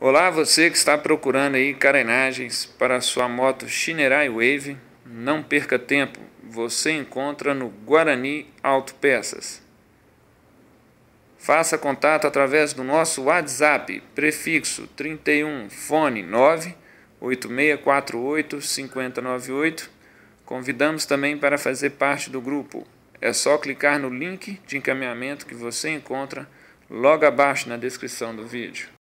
Olá, você que está procurando aí carenagens para a sua moto Shinerai Wave, não perca tempo, você encontra no Guarani Autopeças. Faça contato através do nosso WhatsApp, prefixo 31 fone 9 8648 5098. Convidamos também para fazer parte do grupo. É só clicar no link de encaminhamento que você encontra logo abaixo na descrição do vídeo.